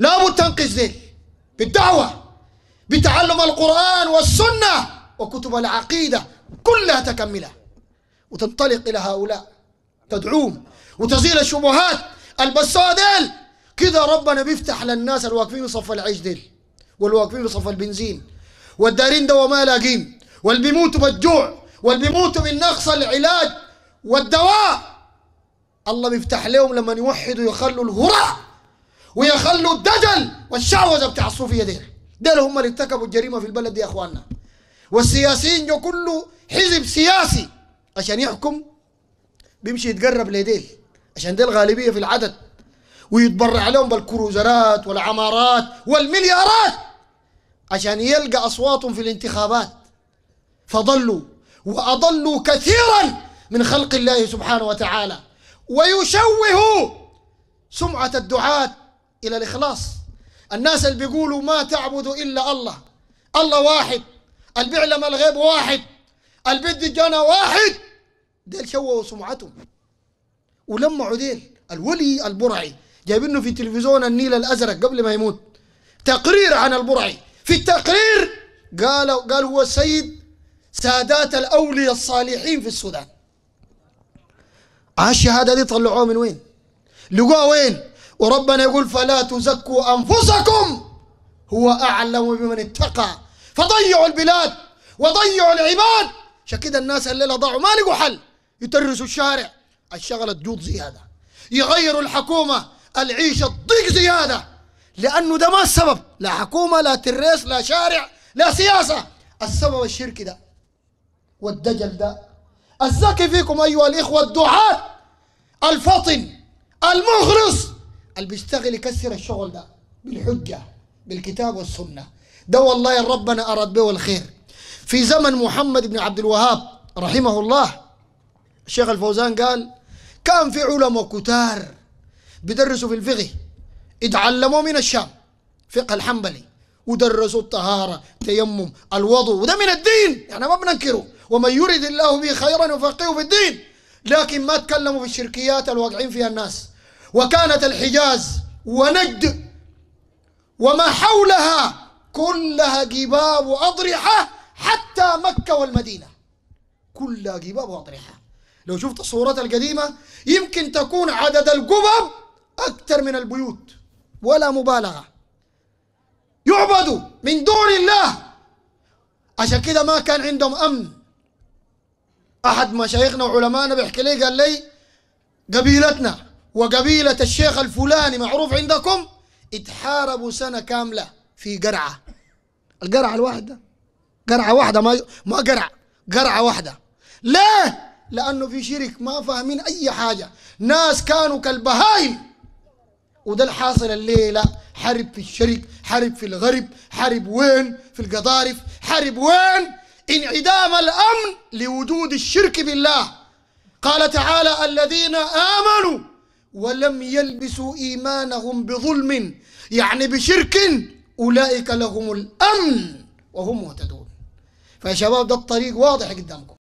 لابد تنقذ ذيل بالدعوة بتعلم القرآن والسنة وكتب العقيدة كلها تكملها وتنطلق إلى هؤلاء تدعوهم وتزيل الشبهات البساء كذا ربنا بيفتح للناس الواقفين صف العيش ديل والواقفين صف البنزين والدارين دوا ما لاقين واللي بيموتوا بالجوع واللي بيموتوا نقص العلاج والدواء الله بيفتح لهم لما يوحدوا يخلوا الهراء ويخلوا الدجل والشعوذه بتاع الصوفيه دي دول هم اللي ارتكبوا الجريمه في البلد دي يا اخواننا والسياسيين جو كله حزب سياسي عشان يحكم بيمشي يتقرب لديل عشان دي الغالبيه في العدد ويتبرع لهم بالكروزرات والعمارات والمليارات عشان يلقى اصواتهم في الانتخابات فضلوا واضلوا كثيرا من خلق الله سبحانه وتعالى ويشوهوا سمعه الدعاه إلى الإخلاص الناس اللي بيقولوا ما تعبد إلا الله الله واحد اللي بيعلم الغيب واحد اللي بيدي الجنة واحد ديل شوهوا سمعتهم ولمعوا عديل الولي البرعي جايبينه في تلفزيون النيل الأزرق قبل ما يموت تقرير عن البرعي في التقرير قال قال هو السيد سادات الأولياء الصالحين في السودان عاش الشهادة دي طلعوها من وين؟ لقوها وين؟ وربنا يقول فلا تزكوا أنفسكم هو أعلم بمن اتقى فضيعوا البلاد وضيعوا العباد عشان كده الناس الليلة ضاعوا ما لقوا حل يترسوا الشارع الشغلة تجود زيادة يغيروا الحكومة العيشة تضيق زيادة لأنه ده ما السبب لا حكومة لا تريس لا شارع لا سياسة السبب الشرك ده والدجل ده الزكي فيكم أيها الإخوة الدعاة الفطن المخلص اللي بيشتغل يكسر الشغل ده بالحجة بالكتاب والسنة ده والله ربنا أراد به الخير في زمن محمد بن عبد الوهاب رحمه الله الشيخ الفوزان قال كان في علماء كتار بيدرسوا في الفقه اتعلموا من الشام فقه الحنبلي ودرسوا الطهارة تيمم الوضوء وده من الدين يعني ما بننكره ومن يرد الله به خيرا يفقهه في الدين لكن ما تكلموا في الشركيات الواقعين فيها الناس وكانت الحجاز ونجد وما حولها كلها قباب وأضرحة حتى مكة والمدينة كلها قباب وأضرحة لو شفت الصورات القديمة يمكن تكون عدد القبب أكثر من البيوت ولا مبالغة يعبدوا من دون الله عشان كده ما كان عندهم أمن أحد مشايخنا وعلمائنا بيحكي لي قال لي قبيلتنا وقبيلة الشيخ الفلاني معروف عندكم اتحاربوا سنة كاملة في قرعة القرعة الواحدة قرعة واحدة ما ما قرعة قرعة واحدة ليه؟ لأنه في شرك ما فاهمين أي حاجة ناس كانوا كالبهايم وده الحاصل الليلة حرب في الشرق حرب في الغرب حرب وين في القضارف حرب وين انعدام الأمن لوجود الشرك بالله قال تعالى الذين آمنوا ولم يلبسوا إيمانهم بظلم يعني بشرك أولئك لهم الأمن وهم مهتدون فيا شباب ده الطريق واضح قدامكم